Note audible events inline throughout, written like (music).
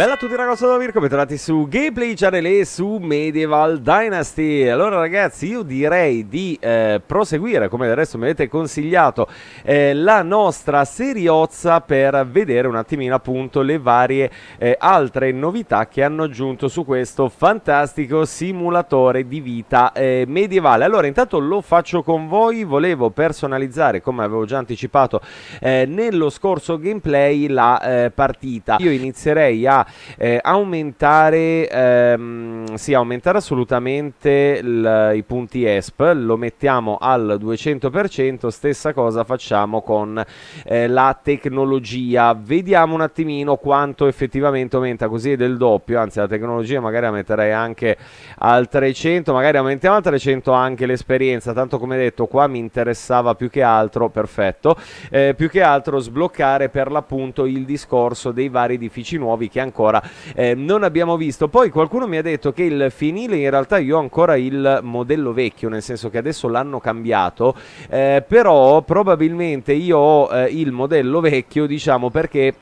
Bella a tutti ragazzi da Mirko, bentornati su Gameplay Channel e su Medieval Dynasty Allora ragazzi io direi di eh, proseguire, come del resto mi avete consigliato eh, La nostra seriozza per vedere un attimino appunto le varie eh, altre novità che hanno aggiunto su questo fantastico simulatore di vita eh, medievale Allora intanto lo faccio con voi, volevo personalizzare come avevo già anticipato eh, nello scorso gameplay la eh, partita Io inizierei a eh, aumentare, ehm, sì, aumentare assolutamente il, i punti ESP, lo mettiamo al 200%, stessa cosa facciamo con eh, la tecnologia, vediamo un attimino quanto effettivamente aumenta, così è del doppio, anzi la tecnologia magari la metterei anche al 300, magari aumentiamo al 300 anche l'esperienza, tanto come detto qua mi interessava più che altro, perfetto, eh, più che altro sbloccare per l'appunto il discorso dei vari edifici nuovi che ancora ancora eh, non abbiamo visto. Poi qualcuno mi ha detto che il finile in realtà io ho ancora il modello vecchio, nel senso che adesso l'hanno cambiato, eh, però probabilmente io ho eh, il modello vecchio, diciamo perché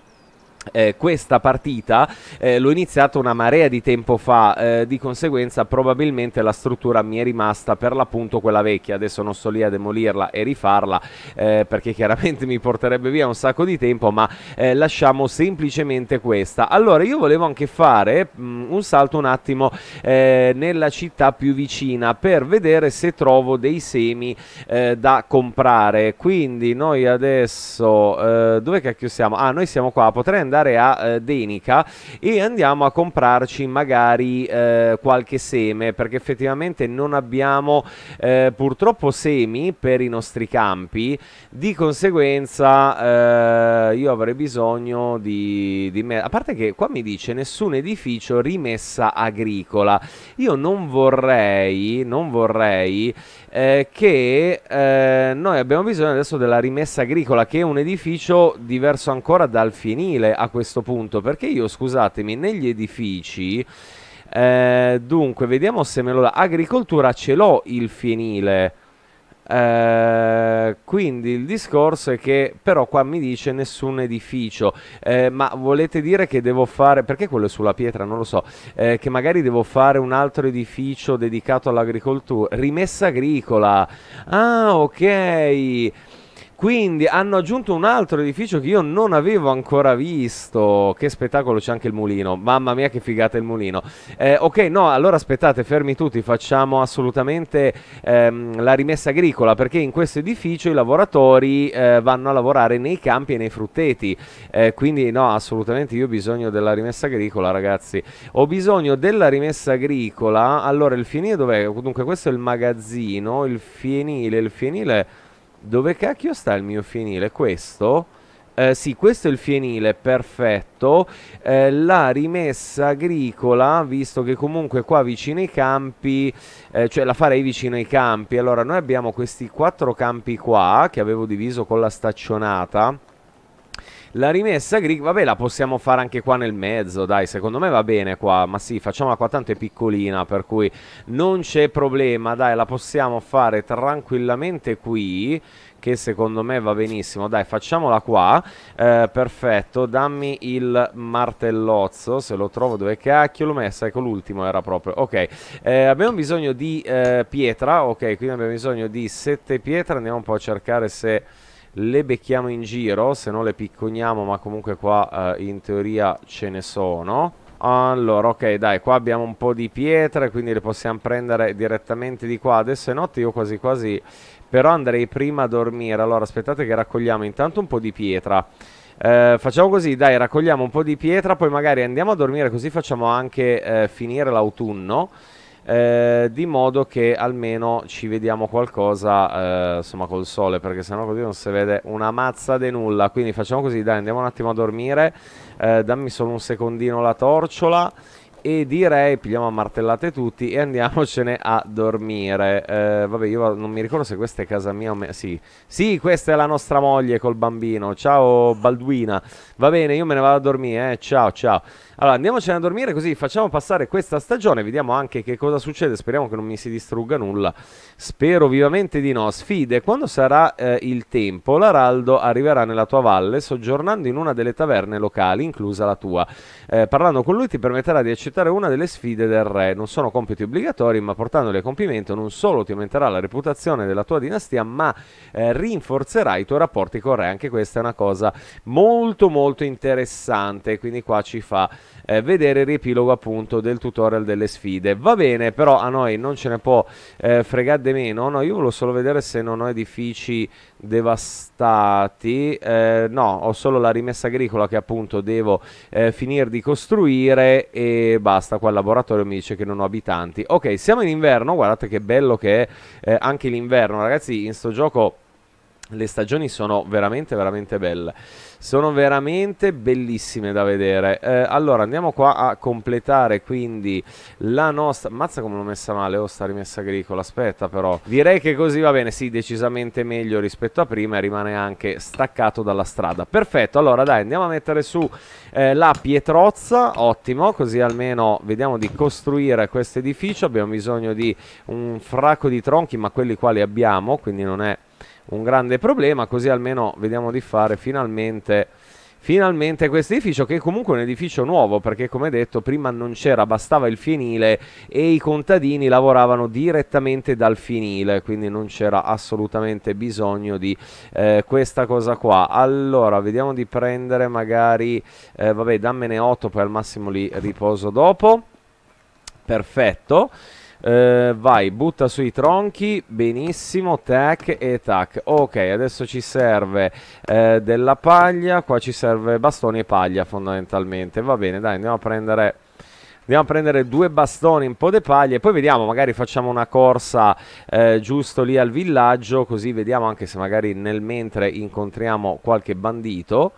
eh, questa partita eh, l'ho iniziata una marea di tempo fa, eh, di conseguenza probabilmente la struttura mi è rimasta per l'appunto quella vecchia, adesso non sto lì a demolirla e rifarla eh, perché chiaramente mi porterebbe via un sacco di tempo, ma eh, lasciamo semplicemente questa. Allora io volevo anche fare mh, mm, un salto un attimo eh, nella città più vicina per vedere se trovo dei semi da comprare, quindi noi adesso dove cacchio siamo? Ah, noi siamo qua, potrei andare andare a eh, Denica e andiamo a comprarci magari eh, qualche seme perché effettivamente non abbiamo eh, purtroppo semi per i nostri campi di conseguenza eh, io avrei bisogno di, di me- a parte che qua mi dice nessun edificio rimessa agricola io non vorrei non vorrei eh, che eh, noi abbiamo bisogno adesso della rimessa agricola, che è un edificio diverso ancora dal fienile a questo punto, perché io, scusatemi, negli edifici... Eh, dunque, vediamo se me lo Agricoltura ce l'ho il fienile. Eh, quindi il discorso è che però qua mi dice nessun edificio, eh, ma volete dire che devo fare, perché quello è sulla pietra, non lo so, eh, che magari devo fare un altro edificio dedicato all'agricoltura, rimessa agricola. Ah, ok. Quindi hanno aggiunto un altro edificio che io non avevo ancora visto. Che spettacolo c'è anche il mulino. Mamma mia che figata il mulino. Eh, ok, no, allora aspettate, fermi tutti, facciamo assolutamente ehm, la rimessa agricola perché in questo edificio i lavoratori eh, vanno a lavorare nei campi e nei frutteti. Eh, quindi no, assolutamente io ho bisogno della rimessa agricola, ragazzi. Ho bisogno della rimessa agricola. Allora, il fienile dov'è? Dunque questo è il magazzino, il fienile, il fienile dove cacchio sta il mio fienile? Questo? Eh, sì, questo è il fienile, perfetto. Eh, la rimessa agricola, visto che comunque qua vicino ai campi, eh, cioè la farei vicino ai campi. Allora, noi abbiamo questi quattro campi qua, che avevo diviso con la staccionata la rimessa Grig, vabbè, la possiamo fare anche qua nel mezzo, dai, secondo me va bene qua, ma sì, facciamola qua, tanto è piccolina, per cui non c'è problema, dai, la possiamo fare tranquillamente qui, che secondo me va benissimo, dai, facciamola qua, eh, perfetto, dammi il martellozzo, se lo trovo dove cacchio l'ho messa, ecco l'ultimo era proprio, ok, eh, abbiamo bisogno di eh, pietra, ok, quindi abbiamo bisogno di sette pietre, andiamo un po' a cercare se le becchiamo in giro, se no le picconiamo, ma comunque qua eh, in teoria ce ne sono. Allora, ok, dai, qua abbiamo un po' di pietre, quindi le possiamo prendere direttamente di qua. Adesso è notte, io quasi quasi però andrei prima a dormire. Allora, aspettate che raccogliamo intanto un po' di pietra. Eh, facciamo così, dai, raccogliamo un po' di pietra, poi magari andiamo a dormire così facciamo anche eh, finire l'autunno eh, di modo che almeno ci vediamo qualcosa eh, insomma col sole perché sennò così non si vede una mazza di nulla quindi facciamo così dai andiamo un attimo a dormire eh, dammi solo un secondino la torciola e direi pigliamo a martellate tutti e andiamocene a dormire. Eh, vabbè, io non mi ricordo se questa è casa mia o me... Sì. sì, questa è la nostra moglie col bambino. Ciao Balduina. Va bene, io me ne vado a dormire, eh. Ciao, ciao. Allora, andiamocene a dormire così facciamo passare questa stagione, vediamo anche che cosa succede, speriamo che non mi si distrugga nulla. Spero vivamente di no. Sfide, quando sarà eh, il tempo, l'araldo arriverà nella tua valle soggiornando in una delle taverne locali, inclusa la tua. Eh, parlando con lui ti permetterà di accedere accettare una delle sfide del re. Non sono compiti obbligatori, ma portandoli a compimento non solo ti aumenterà la reputazione della tua dinastia, ma eh, rinforzerà i tuoi rapporti con il re. Anche questa è una cosa molto molto interessante. Quindi qua ci fa eh, vedere il riepilogo appunto del tutorial delle sfide. Va bene, però a noi non ce ne può eh, fregare di meno. No, io volevo solo vedere se non ho edifici devastati eh, no ho solo la rimessa agricola che appunto devo eh, finire di costruire e basta qua il laboratorio mi dice che non ho abitanti ok siamo in inverno guardate che bello che è eh, anche l'inverno ragazzi in sto gioco le stagioni sono veramente veramente belle sono veramente bellissime da vedere. Eh, allora andiamo qua a completare quindi la nostra... Mazza come l'ho messa male, oh sta rimessa agricola, aspetta però. Direi che così va bene, sì decisamente meglio rispetto a prima e rimane anche staccato dalla strada. Perfetto, allora dai andiamo a mettere su eh, la pietrozza, ottimo, così almeno vediamo di costruire questo edificio. Abbiamo bisogno di un fracco di tronchi ma quelli quali abbiamo, quindi non è un grande problema, così almeno vediamo di fare finalmente, finalmente questo edificio che è comunque un edificio nuovo perché come detto prima non c'era, bastava il finile e i contadini lavoravano direttamente dal finile, quindi non c'era assolutamente bisogno di eh, questa cosa qua. Allora, vediamo di prendere magari, eh, vabbè dammene 8 poi al massimo li riposo dopo. Perfetto. Eh, vai, butta sui tronchi, benissimo, tac e tac. Ok, adesso ci serve eh, della paglia, qua ci serve bastoni e paglia fondamentalmente. Va bene, dai, andiamo a prendere... Andiamo a prendere due bastoni, un po' di paglia e poi vediamo, magari facciamo una corsa eh, giusto lì al villaggio, così vediamo anche se magari nel mentre incontriamo qualche bandito.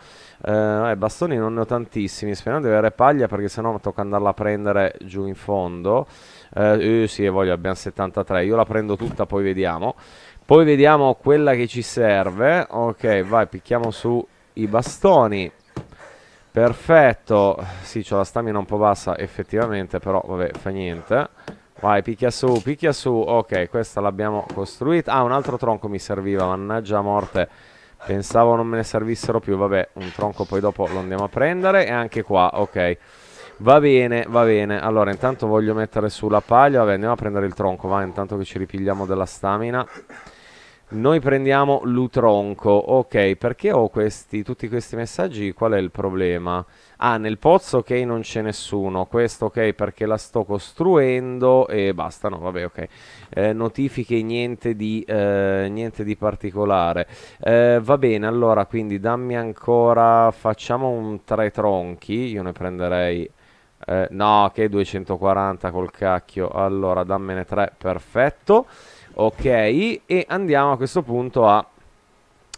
Eh, bastoni non ne ho tantissimi, speriamo di avere paglia perché sennò tocca andarla a prendere giù in fondo eh, eh, sì, voglio, abbiamo 73. Io la prendo tutta, poi vediamo. Poi vediamo quella che ci serve. Ok, vai, picchiamo su i bastoni. Perfetto. Sì, c'ho la stamina un po' bassa, effettivamente, però vabbè, fa niente. Vai, picchia su, picchia su. Ok, questa l'abbiamo costruita. Ah, un altro tronco mi serviva, mannaggia morte. Pensavo non me ne servissero più, vabbè, un tronco poi dopo lo andiamo a prendere e anche qua, ok. Va bene, va bene. Allora, intanto voglio mettere sulla paglia. Vabbè, andiamo a prendere il tronco, va, intanto che ci ripigliamo della stamina. Noi prendiamo l'utronco. Ok, perché ho questi, tutti questi messaggi? Qual è il problema? Ah, nel pozzo, ok, non c'è nessuno. Questo, ok, perché la sto costruendo e basta. No, vabbè, ok. Eh, notifiche, niente di, eh, niente di particolare. Eh, va bene, allora, quindi dammi ancora... Facciamo un tre tronchi. Io ne prenderei eh, no, che 240 col cacchio. Allora, dammene 3, perfetto. Ok, e andiamo a questo punto a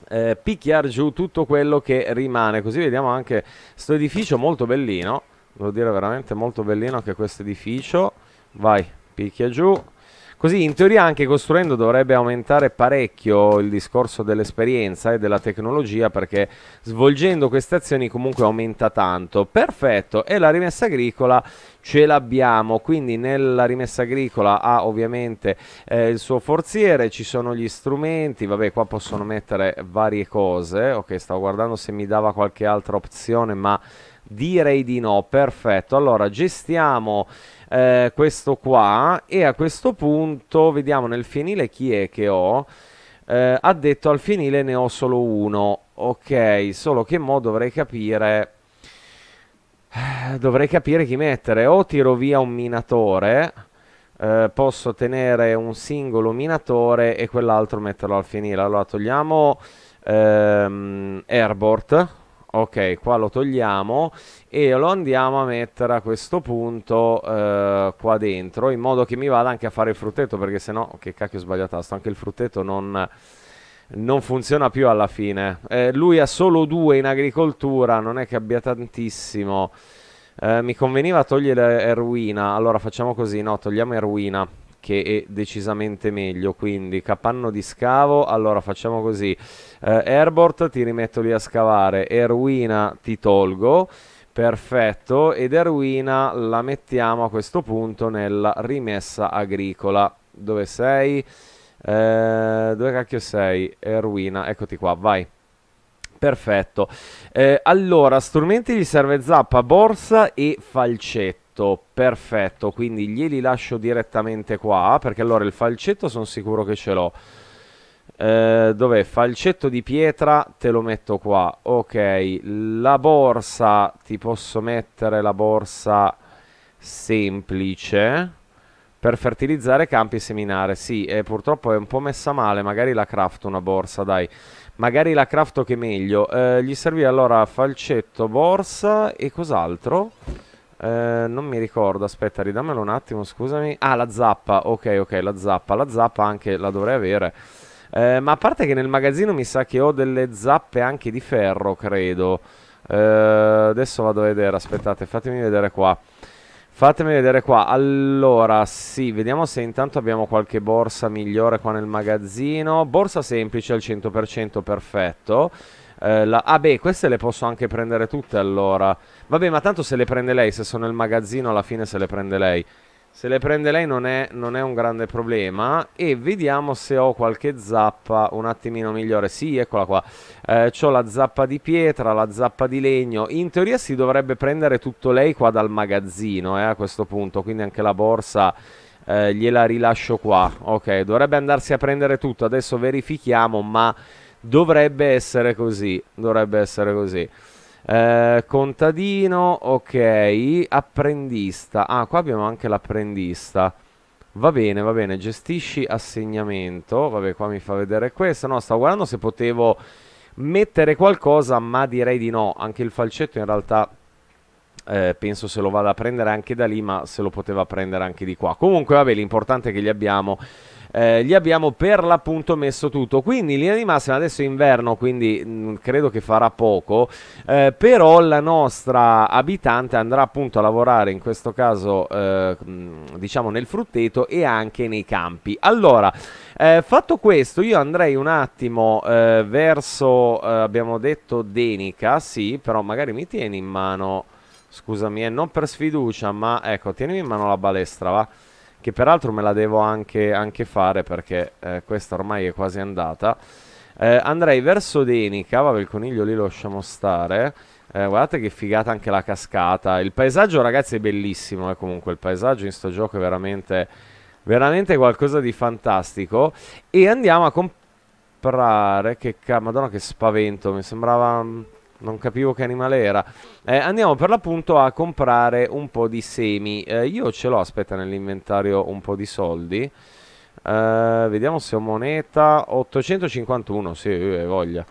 eh, picchiar giù tutto quello che rimane. Così vediamo anche questo edificio molto bellino. Devo dire veramente molto bellino anche questo edificio. Vai, picchia giù. Così in teoria anche costruendo dovrebbe aumentare parecchio il discorso dell'esperienza e della tecnologia perché svolgendo queste azioni comunque aumenta tanto. Perfetto, e la rimessa agricola ce l'abbiamo, quindi nella rimessa agricola ha ovviamente eh, il suo forziere, ci sono gli strumenti, vabbè qua possono mettere varie cose, ok stavo guardando se mi dava qualche altra opzione ma direi di no, perfetto. Allora gestiamo eh, questo qua e a questo punto vediamo nel fienile chi è che ho eh, ha detto al fienile ne ho solo uno ok solo che mo dovrei capire eh, dovrei capire chi mettere o tiro via un minatore eh, posso tenere un singolo minatore e quell'altro metterlo al fienile allora togliamo ehm, Herbert ok qua lo togliamo e lo andiamo a mettere a questo punto eh, qua dentro in modo che mi vada anche a fare il fruttetto perché sennò che cacchio ho sbagliato tasto anche il fruttetto non, non funziona più alla fine eh, lui ha solo due in agricoltura non è che abbia tantissimo eh, mi conveniva togliere eruina allora facciamo così no togliamo eruina che è decisamente meglio. Quindi capanno di scavo, allora facciamo così. Eh, Herbort ti rimetto lì a scavare, eruina ti tolgo. Perfetto, ed eruina la mettiamo a questo punto nella rimessa agricola. Dove sei? Eh, dove cacchio sei? eruina eccoti qua, vai. Perfetto. Eh, allora, strumenti gli serve zappa, borsa e falcetto Perfetto, perfetto, quindi glieli lascio direttamente qua, perché allora il falcetto sono sicuro che ce l'ho. Eh, dov'è? Falcetto di pietra, te lo metto qua. Ok, la borsa, ti posso mettere la borsa semplice per fertilizzare campi e seminare. Sì, eh, purtroppo è un po' messa male, magari la craft una borsa, dai. Magari la crafto che meglio. Eh, gli serviva allora falcetto, borsa e cos'altro? Eh, non mi ricordo, aspetta, ridammelo un attimo, scusami. Ah, la zappa, ok, ok, la zappa. La zappa anche la dovrei avere. Eh, ma a parte che nel magazzino mi sa che ho delle zappe anche di ferro, credo. Eh, adesso vado a vedere, aspettate, fatemi vedere qua. Fatemi vedere qua. Allora, sì, vediamo se intanto abbiamo qualche borsa migliore qua nel magazzino. Borsa semplice al 100%, perfetto. Eh, la... Ah beh, queste le posso anche prendere tutte allora. Vabbè, ma tanto se le prende lei, se sono nel magazzino alla fine se le prende lei. Se le prende lei non è, non è, un grande problema. E vediamo se ho qualche zappa un attimino migliore. Sì, eccola qua. Eh, ho la zappa di pietra, la zappa di legno. In teoria si dovrebbe prendere tutto lei qua dal magazzino eh, a questo punto. Quindi anche la borsa eh, gliela rilascio qua. Ok, dovrebbe andarsi a prendere tutto. Adesso verifichiamo, ma Dovrebbe essere così, dovrebbe essere così. Eh, contadino, ok, apprendista. Ah, qua abbiamo anche l'apprendista. Va bene, va bene, gestisci assegnamento. Vabbè, qua mi fa vedere questo. No, stavo guardando se potevo mettere qualcosa, ma direi di no. Anche il falcetto in realtà eh, penso se lo vada a prendere anche da lì, ma se lo poteva prendere anche di qua. Comunque, vabbè, l'importante è che li abbiamo eh, gli abbiamo per l'appunto messo tutto. Quindi in linea di massima adesso è inverno, quindi mh, mm, credo che farà poco, eh, però la nostra abitante andrà appunto a lavorare in questo caso eh, mm, diciamo nel frutteto e anche nei campi. Allora, eh, fatto questo, io andrei un attimo eh, verso, eh, abbiamo detto Denica, sì, però magari mi tieni in mano, scusami, eh, non per sfiducia, ma ecco, tienimi in mano la balestra, va? che peraltro me la devo anche, anche fare perché eh, questa ormai è quasi andata. Eh, andrei verso Denica, vabbè il coniglio lì lo lasciamo stare. Eh, guardate che figata anche la cascata. Il paesaggio ragazzi è bellissimo, eh, comunque il paesaggio in sto gioco è veramente, veramente qualcosa di fantastico. E andiamo a comprare, che ca- madonna che spavento, mi sembrava... Mm, non capivo che animale era. Eh, andiamo per l'appunto a comprare un po' di semi. Eh, io ce l'ho, aspetta, nell'inventario un po' di soldi. Eh, vediamo se ho moneta. 851, sì, eh, hai voglia.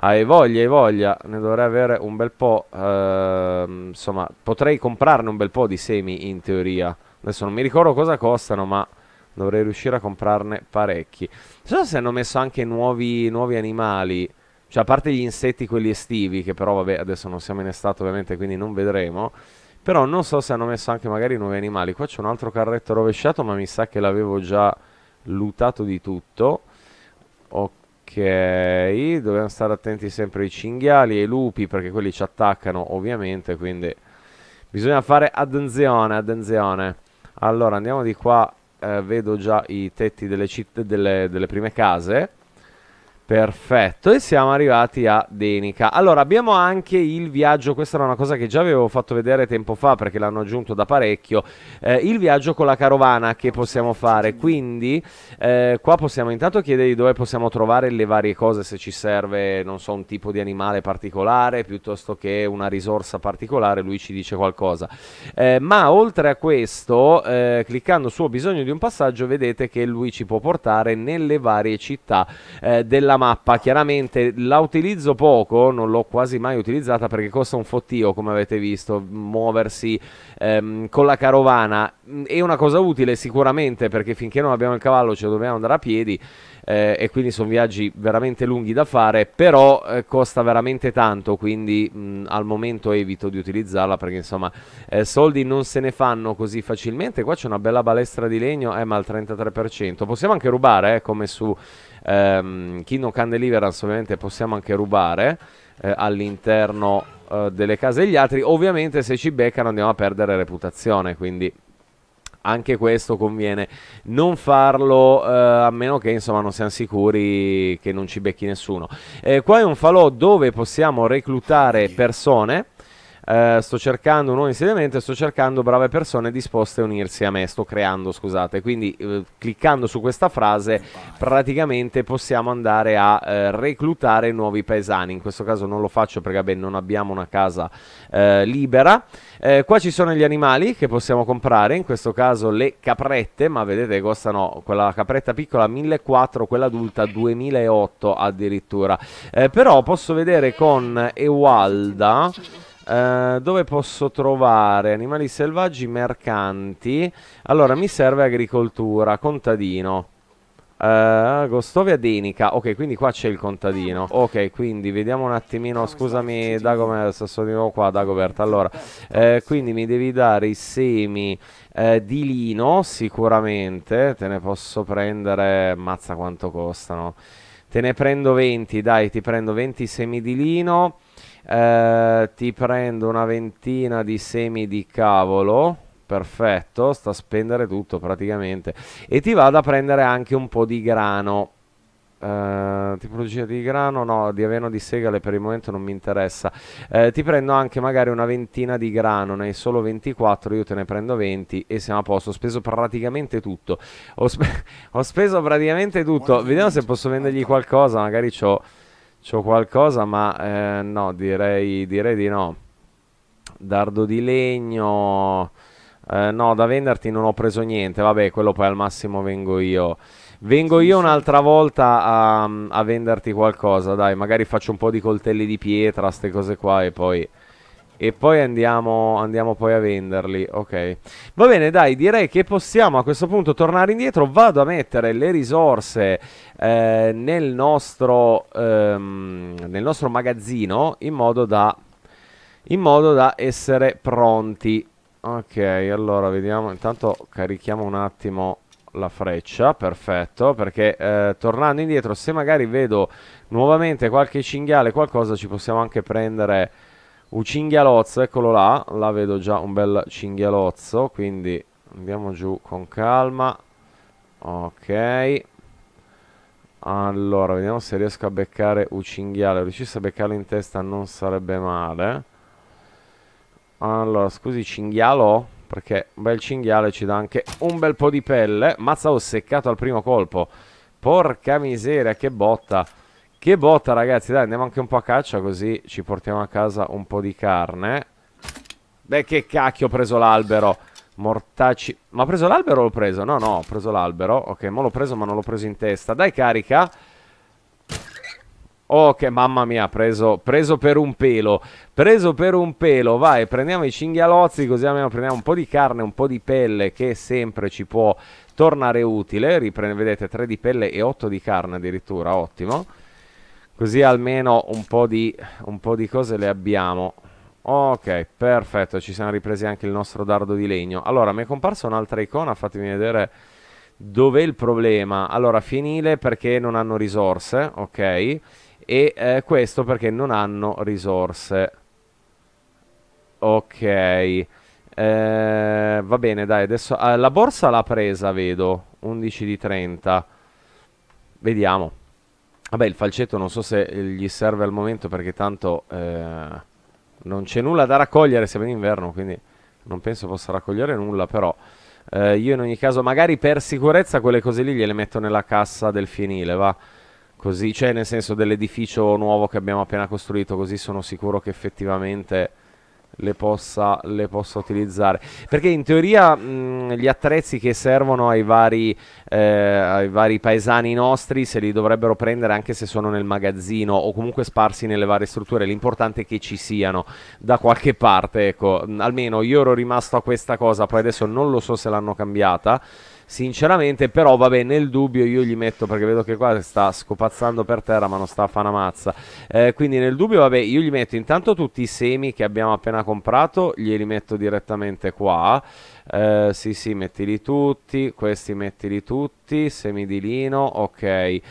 Hai voglia, hai voglia. Ne dovrei avere un bel po'. Ehm, insomma, potrei comprarne un bel po' di semi in teoria. Adesso non mi ricordo cosa costano, ma dovrei riuscire a comprarne parecchi. Non so se hanno messo anche nuovi, nuovi animali. Cioè, a parte gli insetti quelli estivi, che però vabbè, adesso non siamo in estate ovviamente, quindi non vedremo. Però non so se hanno messo anche magari nuovi animali. Qua c'è un altro carretto rovesciato, ma mi sa che l'avevo già lutato di tutto. Ok, dobbiamo stare attenti sempre ai cinghiali e ai lupi, perché quelli ci attaccano ovviamente, quindi bisogna fare attenzione, attenzione. Allora, andiamo di qua, eh, vedo già i tetti delle, delle, delle prime case. Perfetto, e siamo arrivati a Denica. Allora, abbiamo anche il viaggio, questa era una cosa che già avevo fatto vedere tempo fa perché l'hanno aggiunto da parecchio, eh, il viaggio con la carovana che possiamo fare. Quindi eh, qua possiamo intanto chiedergli dove possiamo trovare le varie cose, se ci serve, non so, un tipo di animale particolare piuttosto che una risorsa particolare, lui ci dice qualcosa. Eh, ma oltre a questo, eh, cliccando su ho bisogno di un passaggio, vedete che lui ci può portare nelle varie città eh, della mappa chiaramente la utilizzo poco, non l'ho quasi mai utilizzata perché costa un fottio come avete visto, muoversi ehm, con la carovana è una cosa utile sicuramente perché finché non abbiamo il cavallo ci dobbiamo andare a piedi eh, e quindi sono viaggi veramente lunghi da fare, però eh, costa veramente tanto, quindi mh, al momento evito di utilizzarla perché insomma eh, soldi non se ne fanno così facilmente. Qua c'è una bella balestra di legno, eh, ma al 33%. Possiamo anche rubare, eh, come su ehm, Kingdom Can Deliverance ovviamente possiamo anche rubare eh, all'interno eh, delle case degli altri. Ovviamente se ci beccano andiamo a perdere reputazione, quindi anche questo conviene non farlo eh, a meno che insomma non siamo sicuri che non ci becchi nessuno. Eh, qua è un falò dove possiamo reclutare persone eh, sto cercando un nuovo insediamento sto cercando brave persone disposte a unirsi a me, sto creando, scusate. Quindi eh, cliccando su questa frase praticamente possiamo andare a eh, reclutare nuovi paesani. In questo caso non lo faccio perché beh, non abbiamo una casa eh, libera. Eh, qua ci sono gli animali che possiamo comprare, in questo caso le caprette, ma vedete costano quella capretta piccola 1400, quella adulta 2.800 addirittura. però posso vedere con Ewalda eh, dove posso trovare animali selvaggi mercanti? Allora, mi serve agricoltura, contadino. Uh, eh, Gostovia Denica. Ok, quindi qua c'è il contadino. Ok, quindi vediamo un attimino. Scusami, Dagobert, sono di nuovo qua, Dagobert. Allora, uh, quindi mi devi dare i semi uh, di lino, sicuramente. Te ne posso prendere. Mazza quanto costano. Te ne prendo 20, dai, ti prendo 20 semi di lino. Eh, ti prendo una ventina di semi di cavolo. Perfetto, sta a spendere tutto praticamente. E ti vado a prendere anche un po' di grano. Uh, tipologia di grano no di aveno di segale per il momento non mi interessa uh, ti prendo anche magari una ventina di grano ne hai solo 24 io te ne prendo 20 e siamo a posto ho speso praticamente tutto ho, spe (laughs) ho speso praticamente tutto vediamo se posso vendergli qualcosa magari ho C'ho qualcosa, ma eh, no, direi, direi di no. Dardo di legno. Eh, no, da venderti non ho preso niente. Vabbè, quello poi al massimo vengo io. Vengo io un'altra volta a, a venderti qualcosa, dai. Magari faccio un po' di coltelli di pietra, queste cose qua e poi e poi andiamo, andiamo, poi a venderli, ok. Va bene, dai, direi che possiamo a questo punto tornare indietro, vado a mettere le risorse eh, nel, nostro, ehm, nel nostro magazzino in modo, da, in modo da essere pronti. Ok, allora vediamo, intanto carichiamo un attimo la freccia, perfetto, perché eh, tornando indietro, se magari vedo nuovamente qualche cinghiale, qualcosa, ci possiamo anche prendere un cinghialozzo, eccolo là, la vedo già un bel cinghialozzo, quindi andiamo giù con calma. Ok. Allora, vediamo se riesco a beccare un cinghiale. Riuscisse a beccarlo in testa non sarebbe male. Allora, scusi, cinghialo? Perché un bel cinghiale ci dà anche un bel po' di pelle. Mazza ho seccato al primo colpo. Porca miseria, che botta. Che botta ragazzi, dai andiamo anche un po' a caccia così ci portiamo a casa un po' di carne. Beh che cacchio ho preso l'albero. Mortacci... Ma ho preso l'albero o l'ho preso? No, no, ho preso l'albero. Ok, mo l'ho preso ma non l'ho preso in testa. Dai carica. Ok, oh, mamma mia, preso, preso per un pelo. Preso per un pelo, vai, prendiamo i cinghialozzi così almeno prendiamo un po' di carne, un po' di pelle che sempre ci può tornare utile. Riprende, vedete, 3 di pelle e 8 di carne addirittura, ottimo. Così almeno un po, di, un po' di cose le abbiamo. Ok, perfetto, ci siamo ripresi anche il nostro dardo di legno. Allora, mi è comparsa un'altra icona, fatemi vedere dov'è il problema. Allora, fienile perché non hanno risorse, ok? E eh, questo perché non hanno risorse. Ok. Eh, va bene, dai, adesso... Eh, la borsa l'ha presa, vedo. 11 di 30. Vediamo. Vabbè, il falcetto non so se gli serve al momento perché tanto eh, non c'è nulla da raccogliere, siamo in inverno, quindi non penso possa raccogliere nulla, però eh, io in ogni caso magari per sicurezza quelle cose lì gliele metto nella cassa del fienile, va? Così, cioè nel senso dell'edificio nuovo che abbiamo appena costruito, così sono sicuro che effettivamente le possa, le possa utilizzare. Perché in teoria mh, gli attrezzi che servono ai vari, eh, ai vari paesani nostri se li dovrebbero prendere anche se sono nel magazzino o comunque sparsi nelle varie strutture. L'importante è che ci siano da qualche parte. Ecco, almeno io ero rimasto a questa cosa, poi adesso non lo so se l'hanno cambiata. Sinceramente, però, vabbè, nel dubbio io gli metto perché vedo che qua sta scopazzando per terra, ma non sta a fare una mazza. Eh, quindi, nel dubbio, vabbè, io gli metto intanto tutti i semi che abbiamo appena comprato, glieli metto direttamente qua eh, sì sì mettili tutti questi mettili tutti semi di lino ok eh,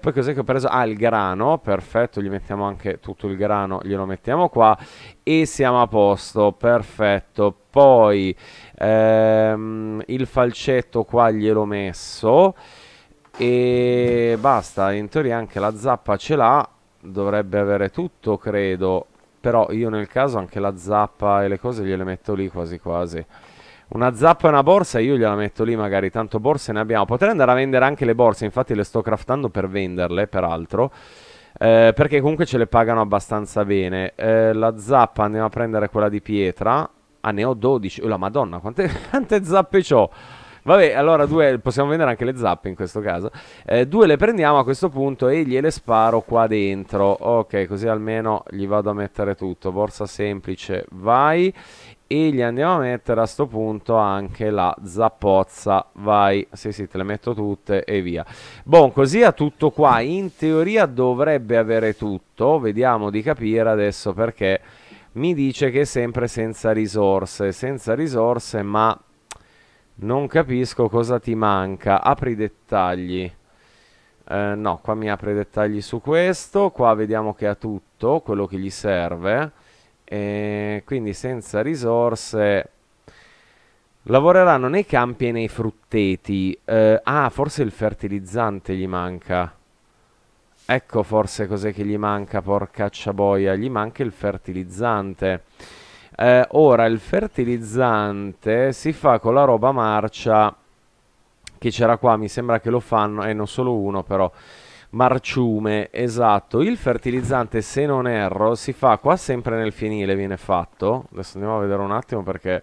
poi cos'è che ho preso ah il grano perfetto gli mettiamo anche tutto il grano glielo mettiamo qua e siamo a posto perfetto poi ehm, il falcetto qua gliel'ho messo e basta in teoria anche la zappa ce l'ha dovrebbe avere tutto credo però io nel caso anche la zappa e le cose gliele metto lì quasi quasi una zappa e una borsa io gliela metto lì magari, tanto borse ne abbiamo. Potrei andare a vendere anche le borse, infatti le sto craftando per venderle, peraltro. Eh, perché comunque ce le pagano abbastanza bene. Eh, la zappa andiamo a prendere quella di pietra. Ah, ne ho 12. Oh, la madonna, quante, (laughs) quante zappe ho! Vabbè, allora due, possiamo vendere anche le zappe in questo caso. Eh, due le prendiamo a questo punto e gliele sparo qua dentro. Ok, così almeno gli vado a mettere tutto. Borsa semplice, vai e gli andiamo a mettere a sto punto anche la zappozza vai sì sì te le metto tutte e via bon così ha tutto qua in teoria dovrebbe avere tutto vediamo di capire adesso perché mi dice che è sempre senza risorse senza risorse ma non capisco cosa ti manca apri i dettagli eh, no qua mi apre i dettagli su questo qua vediamo che ha tutto quello che gli serve e quindi senza risorse lavoreranno nei campi e nei frutteti. Eh, ah, forse il fertilizzante gli manca. Ecco forse cos'è che gli manca, porcaccia boia, gli manca il fertilizzante. Eh, ora, il fertilizzante si fa con la roba marcia che c'era qua, mi sembra che lo fanno, e eh, non solo uno però, Marciume, esatto. Il fertilizzante, se non erro, si fa qua sempre nel fienile, viene fatto. Adesso andiamo a vedere un attimo perché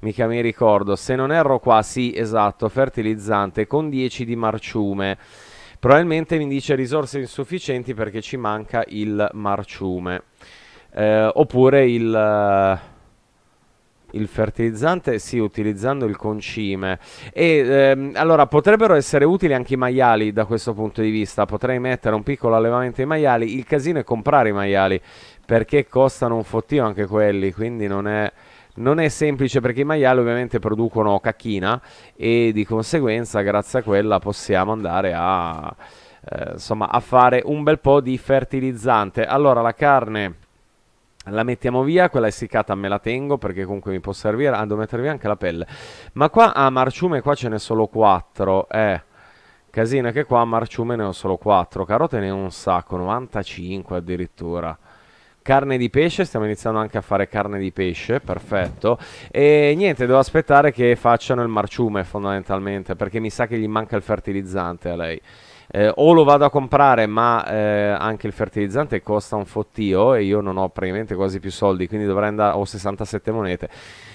mica mi ricordo. Se non erro qua, sì, esatto, fertilizzante con 10 di marciume. Probabilmente mi dice risorse insufficienti perché ci manca il marciume. Eh, oppure il il fertilizzante sì, utilizzando il concime. E ehm, allora potrebbero essere utili anche i maiali da questo punto di vista. Potrei mettere un piccolo allevamento ai maiali. Il casino è comprare i maiali perché costano un fottio anche quelli, quindi non è. Non è semplice perché i maiali ovviamente producono cacchina e di conseguenza grazie a quella possiamo andare a, eh, insomma, a fare un bel po' di fertilizzante. Allora la carne la mettiamo via, quella essiccata me la tengo perché comunque mi può servire, ah, devo mettervi anche la pelle. Ma qua a ah, marciume qua ce n'è solo 4, eh. Casino che qua a marciume ne ho solo 4, carote ne ho un sacco, 95 addirittura. Carne di pesce, stiamo iniziando anche a fare carne di pesce, perfetto. E niente, devo aspettare che facciano il marciume fondamentalmente, perché mi sa che gli manca il fertilizzante a lei eh, o lo vado a comprare ma eh, anche il fertilizzante costa un fottio e io non ho praticamente quasi più soldi quindi dovrei andare ho 67 monete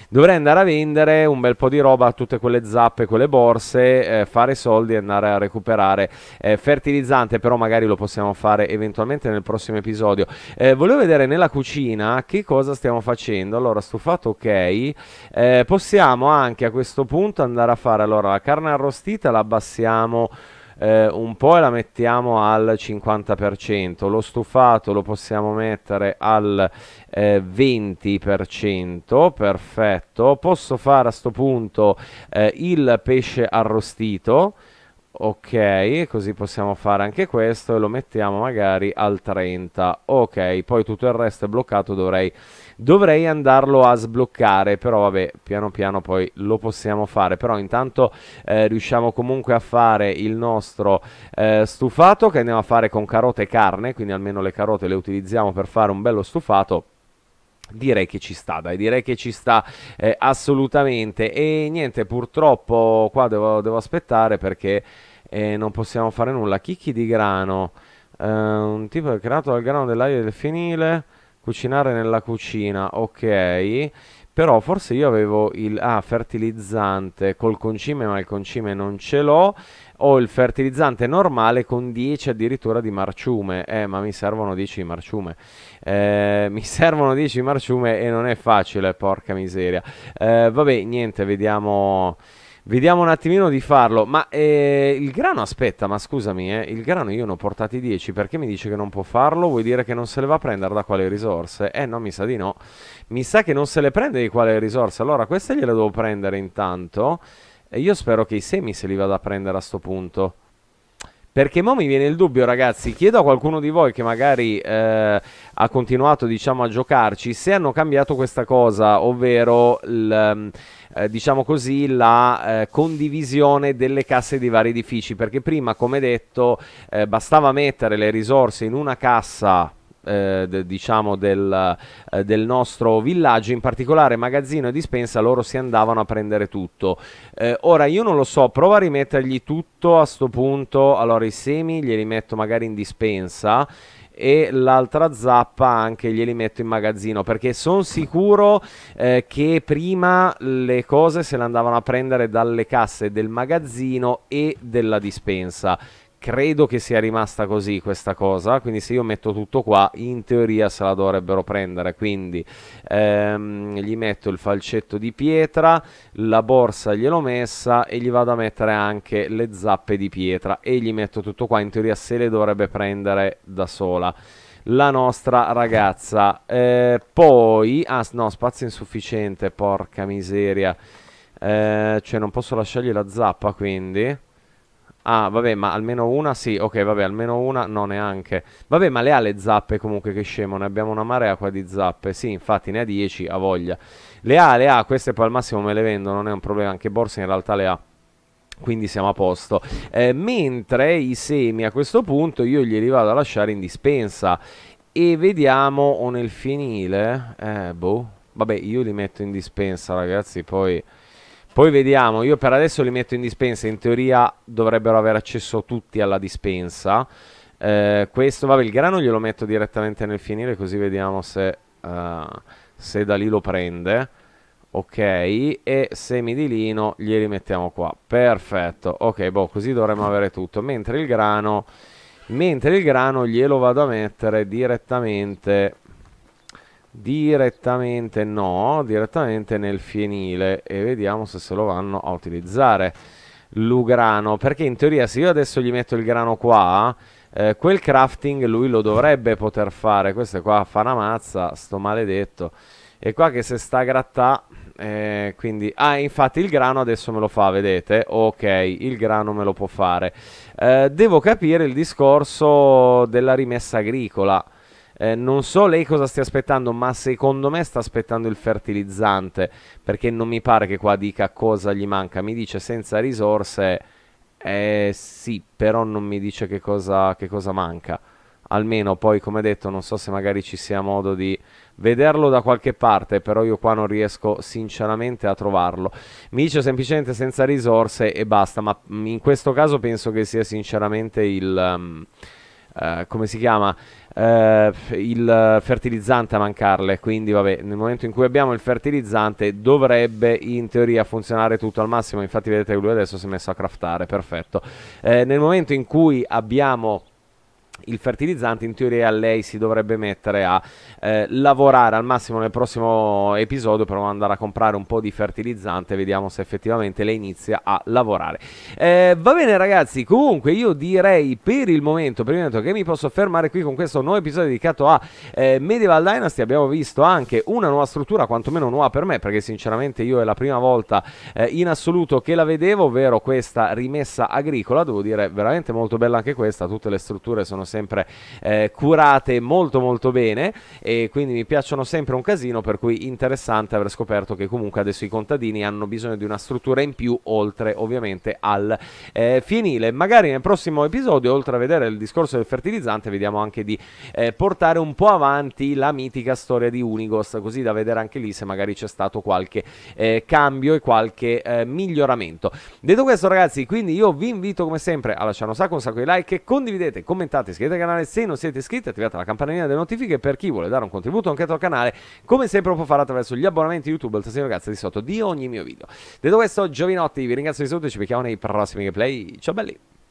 dovrei andare a vendere un bel po' di roba tutte quelle zappe quelle borse eh, fare soldi e andare a recuperare eh, fertilizzante però magari lo possiamo fare eventualmente nel prossimo episodio eh, volevo vedere nella cucina che cosa stiamo facendo allora stufato ok eh, possiamo anche a questo punto andare a fare allora la carne arrostita la abbassiamo eh, un po' e la mettiamo al 50%, lo stufato lo possiamo mettere al eh, 20%, perfetto, posso fare a sto punto eh, il pesce arrostito, ok così possiamo fare anche questo e lo mettiamo magari al 30 ok poi tutto il resto è bloccato dovrei dovrei andarlo a sbloccare, però vabbè, piano piano poi lo possiamo fare, però intanto eh, riusciamo comunque a fare il nostro eh, stufato che andiamo a fare con carote e carne, quindi almeno le carote le utilizziamo per fare un bello stufato. Direi che ci sta, dai, direi che ci sta eh, assolutamente. E niente, purtroppo qua devo, devo aspettare perché eh, non possiamo fare nulla. Chicchi di grano, eh, un tipo creato dal grano dell'aria del finile. Cucinare nella cucina, ok. Però forse io avevo il... Ah, fertilizzante col concime, ma il concime non ce l'ho. Ho il fertilizzante normale con 10 addirittura di marciume. Eh, ma mi servono 10 marciume. Eh, (laughs) mi servono 10 marciume e non è facile, porca miseria. Eh, vabbè, niente, vediamo... Vediamo un attimino di farlo, ma eh, il grano aspetta, ma scusami, eh, il grano io ne ho portati 10, perché mi dice che non può farlo? Vuol dire che non se le va a prendere da quale risorse? Eh no, mi sa di no, mi sa che non se le prende di quale risorse, allora queste gliele devo prendere intanto, e io spero che i semi se li vada a prendere a sto punto. Perché mo mi viene il dubbio, ragazzi, chiedo a qualcuno di voi che magari eh, ha continuato, diciamo, a giocarci, se hanno cambiato questa cosa, ovvero il, eh, diciamo così, la eh, condivisione delle casse di vari edifici. Perché prima, come detto, eh, bastava mettere le risorse in una cassa eh, de, diciamo del, eh, del, nostro villaggio, in particolare magazzino e dispensa, loro si andavano a prendere tutto. Eh, ora io non lo so, prova a rimettergli tutto a sto punto, allora i semi glieli metto magari in dispensa e l'altra zappa anche glieli metto in magazzino perché sono sicuro eh, che prima le cose se le andavano a prendere dalle casse del magazzino e della dispensa credo che sia rimasta così questa cosa, quindi se io metto tutto qua, in teoria se la dovrebbero prendere, quindi ehm, gli metto il falcetto di pietra, la borsa gliel'ho messa e gli vado a mettere anche le zappe di pietra e gli metto tutto qua, in teoria se le dovrebbe prendere da sola la nostra ragazza. Eh, poi, ah no, spazio insufficiente, porca miseria. Eh, cioè non posso lasciargli la zappa quindi Ah, vabbè, ma almeno una sì. Ok, vabbè, almeno una no neanche. Vabbè, ma le ha le zappe comunque che scemo. Ne abbiamo una marea qua di zappe. Sì, infatti ne ha 10, a voglia. Le ha, le ha, queste poi al massimo me le vendo, non è un problema. Anche Borsa in realtà le ha quindi siamo a posto. Eh, mentre i semi a questo punto io glieli vado a lasciare in dispensa e vediamo o nel finile, eh, boh, vabbè io li metto in dispensa ragazzi, poi poi vediamo, io per adesso li metto in dispensa, in teoria dovrebbero avere accesso tutti alla dispensa. Eh, questo, vabbè, il grano glielo metto direttamente nel finire così vediamo se, uh, se da lì lo prende. Ok, e semi di lino glieli mettiamo qua. Perfetto, ok, boh, così dovremmo avere tutto. Mentre il grano, mentre il grano glielo vado a mettere direttamente direttamente no, direttamente nel fienile e vediamo se se lo vanno a utilizzare Lugrano, perché in teoria se io adesso gli metto il grano qua, eh, quel crafting lui lo dovrebbe poter fare, questo qua fa una mazza, sto maledetto, e qua che se sta a grattà, eh, quindi, ah infatti il grano adesso me lo fa, vedete, ok, il grano me lo può fare, eh, devo capire il discorso della rimessa agricola, eh, non so lei cosa stia aspettando, ma secondo me sta aspettando il fertilizzante, perché non mi pare che qua dica cosa gli manca. Mi dice senza risorse, eh sì, però non mi dice che cosa, che cosa manca. Almeno poi, come detto, non so se magari ci sia modo di vederlo da qualche parte, però io qua non riesco sinceramente a trovarlo. Mi dice semplicemente senza risorse e basta, ma in questo caso penso che sia sinceramente il... Um, eh, come si chiama uh, il fertilizzante a mancarle quindi vabbè nel momento in cui abbiamo il fertilizzante dovrebbe in teoria funzionare tutto al massimo infatti vedete che lui adesso si è messo a craftare perfetto uh, nel momento in cui abbiamo il fertilizzante in teoria lei si dovrebbe mettere a eh, lavorare al massimo nel prossimo episodio per andare a comprare un po' di fertilizzante vediamo se effettivamente lei inizia a lavorare eh, va bene ragazzi comunque io direi per il momento per il momento che mi posso fermare qui con questo nuovo episodio dedicato a eh, Medieval Dynasty abbiamo visto anche una nuova struttura quantomeno nuova per me perché sinceramente io è la prima volta eh, in assoluto che la vedevo ovvero questa rimessa agricola devo dire veramente molto bella anche questa tutte le strutture sono sempre eh, curate molto molto bene e quindi mi piacciono sempre un casino per cui interessante aver scoperto che comunque adesso i contadini hanno bisogno di una struttura in più oltre ovviamente al eh, fienile magari nel prossimo episodio oltre a vedere il discorso del fertilizzante vediamo anche di eh, portare un po' avanti la mitica storia di Unigos così da vedere anche lì se magari c'è stato qualche eh, cambio e qualche eh, miglioramento detto questo ragazzi quindi io vi invito come sempre a lasciare un sacco un sacco di like condividete commentate iscrivetevi al canale se non siete iscritti, attivate la campanellina delle notifiche per chi vuole dare un contributo anche al canale, come sempre può fare attraverso gli abbonamenti YouTube al tassino ragazzi di sotto di ogni mio video. Detto questo, Giovinotti, vi ringrazio di tutto e ci becchiamo nei prossimi gameplay. Ciao belli!